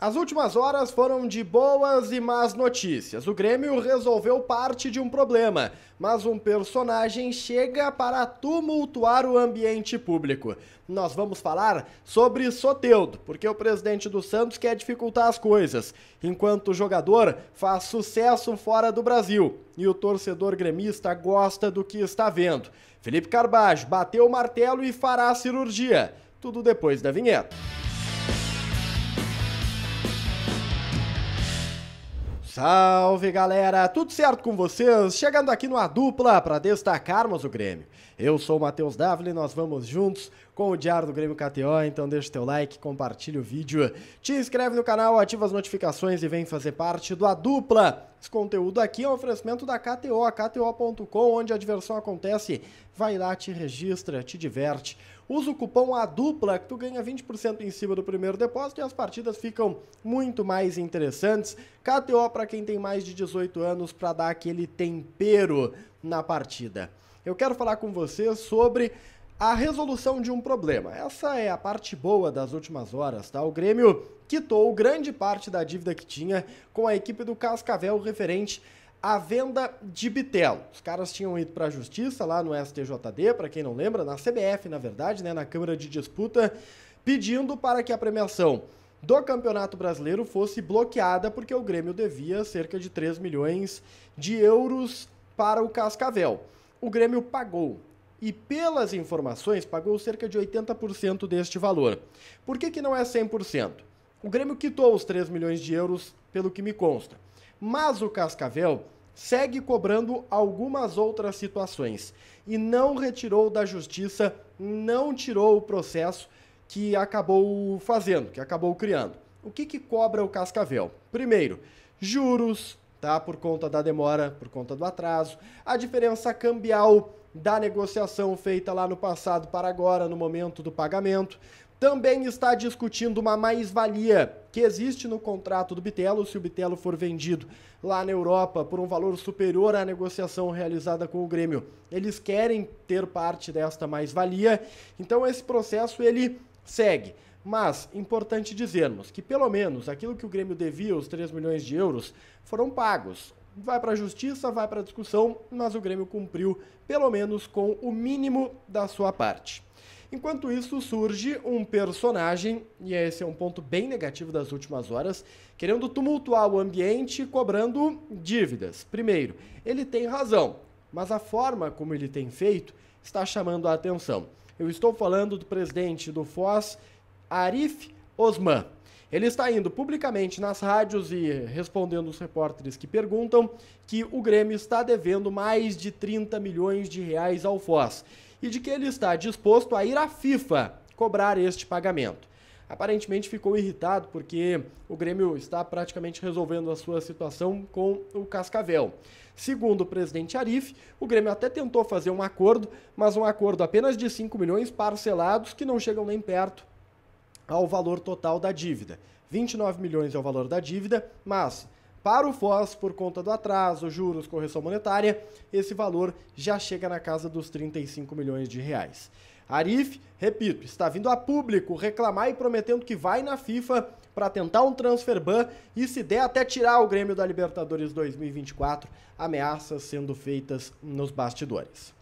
As últimas horas foram de boas e más notícias. O Grêmio resolveu parte de um problema, mas um personagem chega para tumultuar o ambiente público. Nós vamos falar sobre Soteudo, porque o presidente do Santos quer dificultar as coisas, enquanto o jogador faz sucesso fora do Brasil e o torcedor gremista gosta do que está vendo. Felipe Carbajo bateu o martelo e fará a cirurgia. Tudo depois da vinheta. Salve galera, tudo certo com vocês? Chegando aqui numa dupla para destacarmos o Grêmio. Eu sou o Matheus Davi, nós vamos juntos com o Diário do Grêmio KTO, então deixa teu like, compartilha o vídeo, te inscreve no canal, ativa as notificações e vem fazer parte do A Dupla. Esse conteúdo aqui é um oferecimento da KTO, kto.com, onde a diversão acontece. Vai lá, te registra, te diverte. Usa o cupom A Dupla que tu ganha 20% em cima do primeiro depósito e as partidas ficam muito mais interessantes. KTO para quem tem mais de 18 anos para dar aquele tempero na partida. Eu quero falar com você sobre a resolução de um problema. Essa é a parte boa das últimas horas, tá? O Grêmio quitou grande parte da dívida que tinha com a equipe do Cascavel referente a venda de bitelo. Os caras tinham ido para a justiça lá no STJD, para quem não lembra, na CBF, na verdade, né, na Câmara de Disputa, pedindo para que a premiação do Campeonato Brasileiro fosse bloqueada porque o Grêmio devia cerca de 3 milhões de euros para o Cascavel. O Grêmio pagou e pelas informações pagou cerca de 80% deste valor. Por que que não é 100%? O Grêmio quitou os 3 milhões de euros, pelo que me consta. Mas o Cascavel segue cobrando algumas outras situações e não retirou da justiça, não tirou o processo que acabou fazendo, que acabou criando. O que, que cobra o Cascavel? Primeiro, juros, tá? Por conta da demora, por conta do atraso, a diferença cambial da negociação feita lá no passado para agora, no momento do pagamento. Também está discutindo uma mais-valia que existe no contrato do Bitelo, se o Bitelo for vendido lá na Europa por um valor superior à negociação realizada com o Grêmio. Eles querem ter parte desta mais-valia, então esse processo ele segue. Mas, importante dizermos que pelo menos aquilo que o Grêmio devia, os 3 milhões de euros, foram pagos vai para a justiça, vai para a discussão, mas o Grêmio cumpriu pelo menos com o mínimo da sua parte. Enquanto isso, surge um personagem, e esse é um ponto bem negativo das últimas horas, querendo tumultuar o ambiente cobrando dívidas. Primeiro, ele tem razão, mas a forma como ele tem feito está chamando a atenção. Eu estou falando do presidente do FOS, Arif Osman. Ele está indo publicamente nas rádios e respondendo os repórteres que perguntam que o Grêmio está devendo mais de 30 milhões de reais ao Foz e de que ele está disposto a ir à FIFA cobrar este pagamento. Aparentemente ficou irritado porque o Grêmio está praticamente resolvendo a sua situação com o Cascavel. Segundo o presidente Arif, o Grêmio até tentou fazer um acordo, mas um acordo apenas de 5 milhões parcelados que não chegam nem perto ao valor total da dívida. 29 milhões é o valor da dívida, mas para o Foz, por conta do atraso, juros, correção monetária, esse valor já chega na casa dos 35 milhões de reais. Arif, repito, está vindo a público reclamar e prometendo que vai na FIFA para tentar um transfer ban e se der até tirar o Grêmio da Libertadores 2024, ameaças sendo feitas nos bastidores.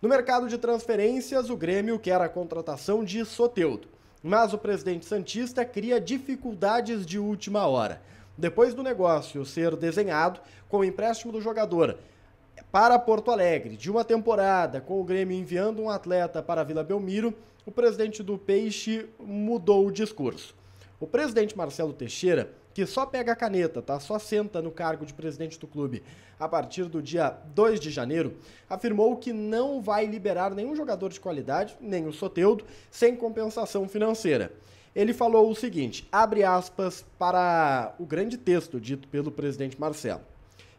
No mercado de transferências, o Grêmio quer a contratação de Soteudo mas o presidente Santista cria dificuldades de última hora. Depois do negócio ser desenhado com o empréstimo do jogador para Porto Alegre, de uma temporada com o Grêmio enviando um atleta para Vila Belmiro, o presidente do Peixe mudou o discurso. O presidente Marcelo Teixeira que só pega a caneta, tá? Só senta no cargo de presidente do clube a partir do dia 2 de janeiro, afirmou que não vai liberar nenhum jogador de qualidade, nem o Soteudo, sem compensação financeira ele falou o seguinte: abre aspas para o grande texto dito pelo presidente Marcelo.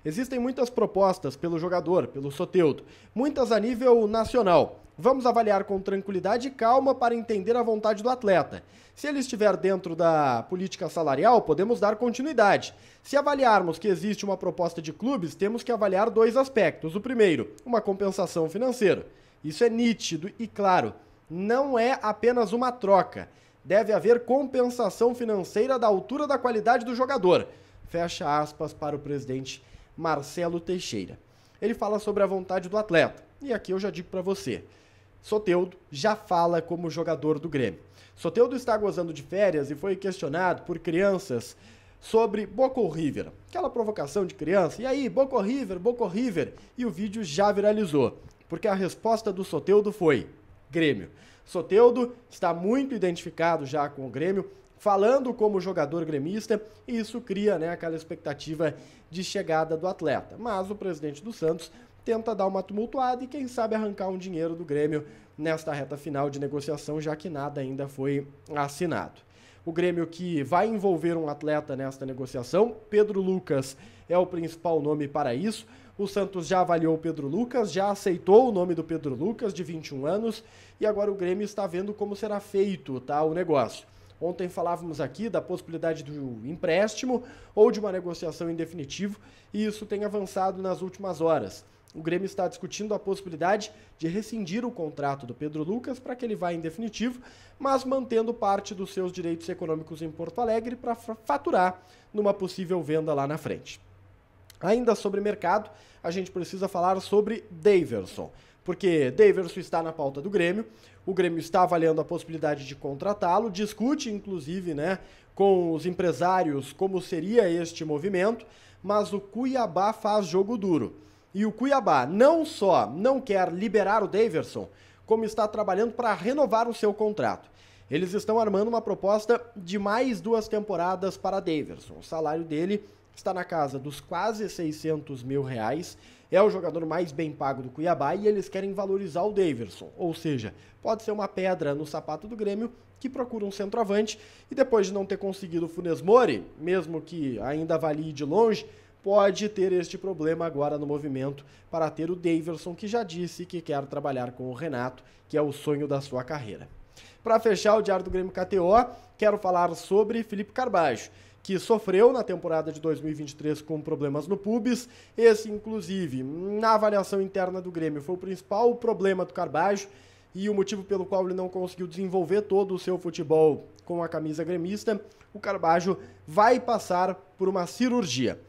Existem muitas propostas pelo jogador, pelo Soteudo, muitas a nível nacional. Vamos avaliar com tranquilidade e calma para entender a vontade do atleta. Se ele estiver dentro da política salarial, podemos dar continuidade. Se avaliarmos que existe uma proposta de clubes, temos que avaliar dois aspectos. O primeiro, uma compensação financeira. Isso é nítido e claro. Não é apenas uma troca. Deve haver compensação financeira da altura da qualidade do jogador. Fecha aspas para o presidente Marcelo Teixeira. Ele fala sobre a vontade do atleta. E aqui eu já digo para você, Soteudo já fala como jogador do Grêmio. Soteudo está gozando de férias e foi questionado por crianças sobre Boca River. Aquela provocação de criança. E aí, Boca River, Boca River. E o vídeo já viralizou, porque a resposta do Soteudo foi Grêmio. Soteudo está muito identificado já com o Grêmio, falando como jogador gremista, e isso cria né, aquela expectativa de chegada do atleta. Mas o presidente do Santos tenta dar uma tumultuada e quem sabe arrancar um dinheiro do Grêmio nesta reta final de negociação, já que nada ainda foi assinado. O Grêmio que vai envolver um atleta nesta negociação, Pedro Lucas é o principal nome para isso. O Santos já avaliou o Pedro Lucas, já aceitou o nome do Pedro Lucas, de 21 anos, e agora o Grêmio está vendo como será feito tá, o negócio. Ontem falávamos aqui da possibilidade do empréstimo ou de uma negociação em definitivo, e isso tem avançado nas últimas horas. O Grêmio está discutindo a possibilidade de rescindir o contrato do Pedro Lucas para que ele vá em definitivo, mas mantendo parte dos seus direitos econômicos em Porto Alegre para faturar numa possível venda lá na frente. Ainda sobre mercado, a gente precisa falar sobre Daverson porque Daverson está na pauta do Grêmio, o Grêmio está avaliando a possibilidade de contratá-lo, discute inclusive né, com os empresários como seria este movimento, mas o Cuiabá faz jogo duro. E o Cuiabá não só não quer liberar o Daverson, como está trabalhando para renovar o seu contrato. Eles estão armando uma proposta de mais duas temporadas para Daverson. O salário dele está na casa dos quase 600 mil reais é o jogador mais bem pago do Cuiabá e eles querem valorizar o Daverson, ou seja, pode ser uma pedra no sapato do Grêmio que procura um centroavante e depois de não ter conseguido o Funes Mori, mesmo que ainda avalie de longe, pode ter este problema agora no movimento para ter o Daverson que já disse que quer trabalhar com o Renato, que é o sonho da sua carreira. Para fechar o Diário do Grêmio KTO, quero falar sobre Felipe Carbaixo, que sofreu na temporada de 2023 com problemas no pubis. Esse, inclusive, na avaliação interna do Grêmio, foi o principal problema do Carbaixo e o motivo pelo qual ele não conseguiu desenvolver todo o seu futebol com a camisa gremista. O Carbaixo vai passar por uma cirurgia.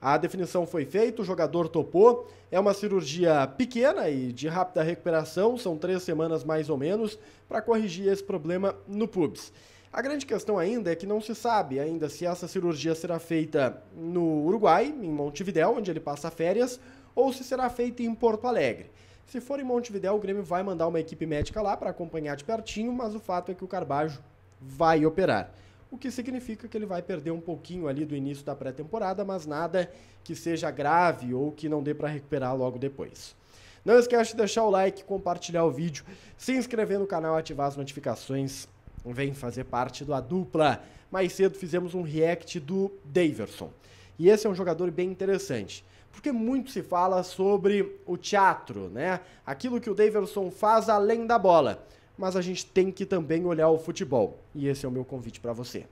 A definição foi feita, o jogador topou. É uma cirurgia pequena e de rápida recuperação, são três semanas mais ou menos, para corrigir esse problema no pubis. A grande questão ainda é que não se sabe ainda se essa cirurgia será feita no Uruguai, em Montevidéu, onde ele passa férias, ou se será feita em Porto Alegre. Se for em Montevidéu, o Grêmio vai mandar uma equipe médica lá para acompanhar de pertinho, mas o fato é que o Carbajo vai operar o que significa que ele vai perder um pouquinho ali do início da pré-temporada, mas nada que seja grave ou que não dê para recuperar logo depois. Não esquece de deixar o like, compartilhar o vídeo, se inscrever no canal, ativar as notificações. Vem fazer parte da dupla. Mais cedo fizemos um react do Daverson. E esse é um jogador bem interessante, porque muito se fala sobre o teatro, né? Aquilo que o Daverson faz além da bola mas a gente tem que também olhar o futebol. E esse é o meu convite para você.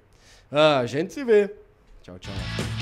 Ah, a gente se vê. Tchau, tchau.